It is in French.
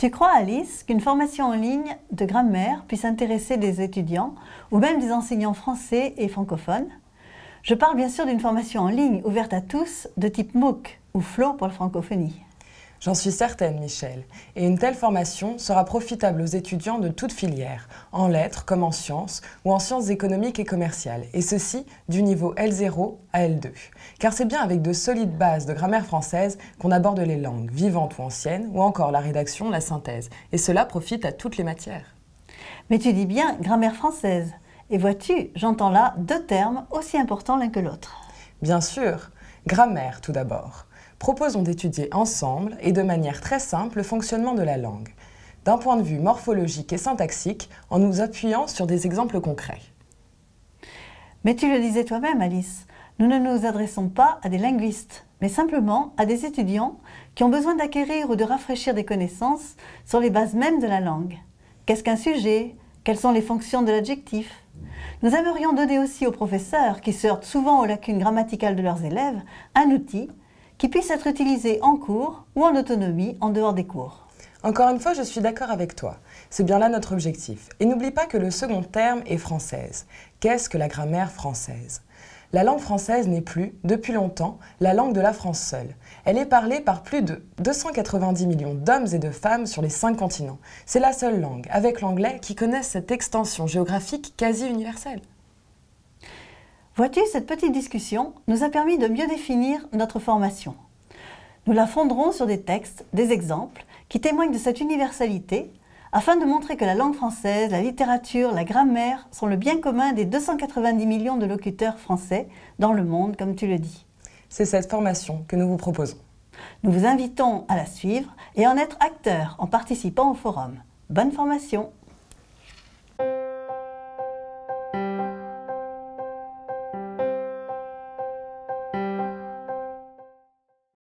Tu crois, Alice, qu'une formation en ligne de grammaire puisse intéresser des étudiants ou même des enseignants français et francophones Je parle bien sûr d'une formation en ligne ouverte à tous de type MOOC ou FLO pour la francophonie. J'en suis certaine, Michel, et une telle formation sera profitable aux étudiants de toute filière, en lettres comme en sciences ou en sciences économiques et commerciales, et ceci du niveau L0 à L2. Car c'est bien avec de solides bases de grammaire française qu'on aborde les langues, vivantes ou anciennes, ou encore la rédaction, la synthèse, et cela profite à toutes les matières. Mais tu dis bien grammaire française, et vois-tu, j'entends là deux termes aussi importants l'un que l'autre. Bien sûr, grammaire tout d'abord proposons d'étudier ensemble et de manière très simple le fonctionnement de la langue, d'un point de vue morphologique et syntaxique, en nous appuyant sur des exemples concrets. Mais tu le disais toi-même, Alice, nous ne nous adressons pas à des linguistes, mais simplement à des étudiants qui ont besoin d'acquérir ou de rafraîchir des connaissances sur les bases mêmes de la langue. Qu'est-ce qu'un sujet Quelles sont les fonctions de l'adjectif Nous aimerions donner aussi aux professeurs, qui se heurtent souvent aux lacunes grammaticales de leurs élèves, un outil qui puissent être utilisées en cours ou en autonomie en dehors des cours. Encore une fois, je suis d'accord avec toi. C'est bien là notre objectif. Et n'oublie pas que le second terme est française. Qu'est-ce que la grammaire française La langue française n'est plus, depuis longtemps, la langue de la France seule. Elle est parlée par plus de 290 millions d'hommes et de femmes sur les cinq continents. C'est la seule langue, avec l'anglais, qui connaisse cette extension géographique quasi universelle. Vois-tu, cette petite discussion nous a permis de mieux définir notre formation. Nous la fonderons sur des textes, des exemples, qui témoignent de cette universalité, afin de montrer que la langue française, la littérature, la grammaire sont le bien commun des 290 millions de locuteurs français dans le monde, comme tu le dis. C'est cette formation que nous vous proposons. Nous vous invitons à la suivre et en être acteur en participant au forum. Bonne formation